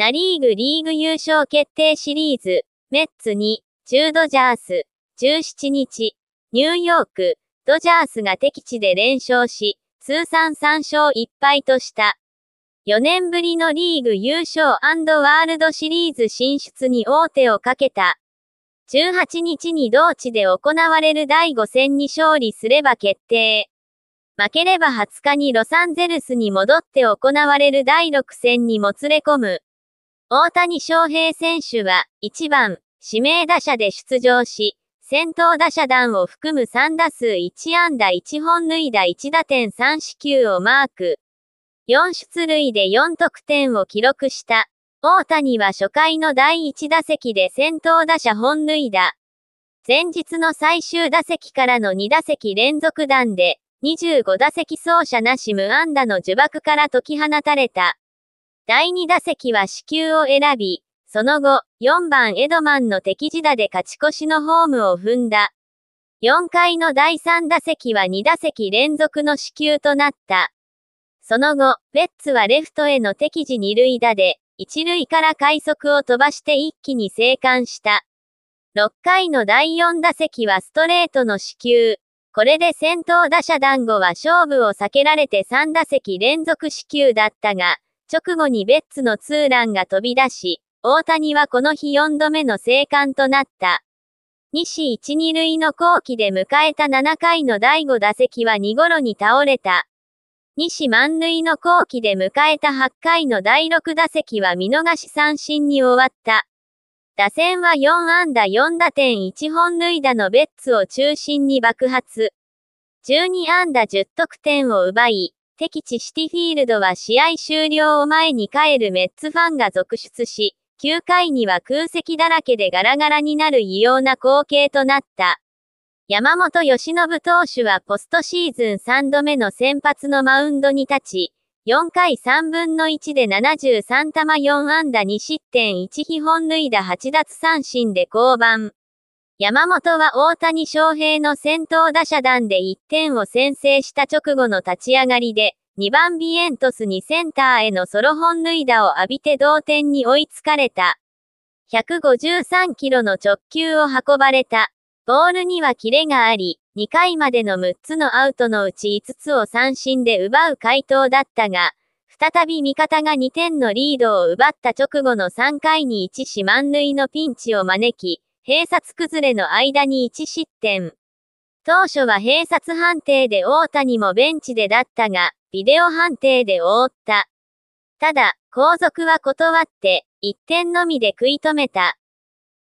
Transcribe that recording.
ナリーグリーグ優勝決定シリーズ、メッツ2、ュードジャース、17日、ニューヨーク、ドジャースが敵地で連勝し、通算3勝1敗とした。4年ぶりのリーグ優勝ワールドシリーズ進出に王手をかけた。18日に同地で行われる第5戦に勝利すれば決定。負ければ20日にロサンゼルスに戻って行われる第6戦にもつれ込む。大谷翔平選手は1番指名打者で出場し、先頭打者団を含む3打数1安打1本塁打1打点3四球をマーク。4出塁で4得点を記録した。大谷は初回の第1打席で先頭打者本塁打。前日の最終打席からの2打席連続弾で、25打席走者なし無安打の呪縛から解き放たれた。第2打席は死球を選び、その後、4番エドマンの敵地打で勝ち越しのホームを踏んだ。4回の第3打席は2打席連続の死球となった。その後、ベッツはレフトへの敵地二塁打で、一塁から快速を飛ばして一気に生還した。6回の第4打席はストレートの死球。これで先頭打者団子は勝負を避けられて3打席連続死球だったが、直後にベッツのツーランが飛び出し、大谷はこの日4度目の生還となった。西一二塁の後期で迎えた7回の第5打席は2頃に倒れた。西満塁の後期で迎えた8回の第6打席は見逃し三振に終わった。打線は4安打4打点1本塁打のベッツを中心に爆発。12安打10得点を奪い、敵地シティフィールドは試合終了を前に帰るメッツファンが続出し、9回には空席だらけでガラガラになる異様な光景となった。山本由伸投手はポストシーズン3度目の先発のマウンドに立ち、4回3分の1で73球4安打2失点1被本塁打8奪三振で降板。山本は大谷翔平の先頭打者団で1点を先制した直後の立ち上がりで、2番ビエントスにセンターへのソロ本塁打を浴びて同点に追いつかれた。153キロの直球を運ばれた。ボールにはキレがあり、2回までの6つのアウトのうち5つを三振で奪う回答だったが、再び味方が2点のリードを奪った直後の3回に1死満塁のピンチを招き、併殺崩れの間に1失点。当初は併殺判定で大谷もベンチでだったが、ビデオ判定で覆った。ただ、後続は断って、1点のみで食い止めた。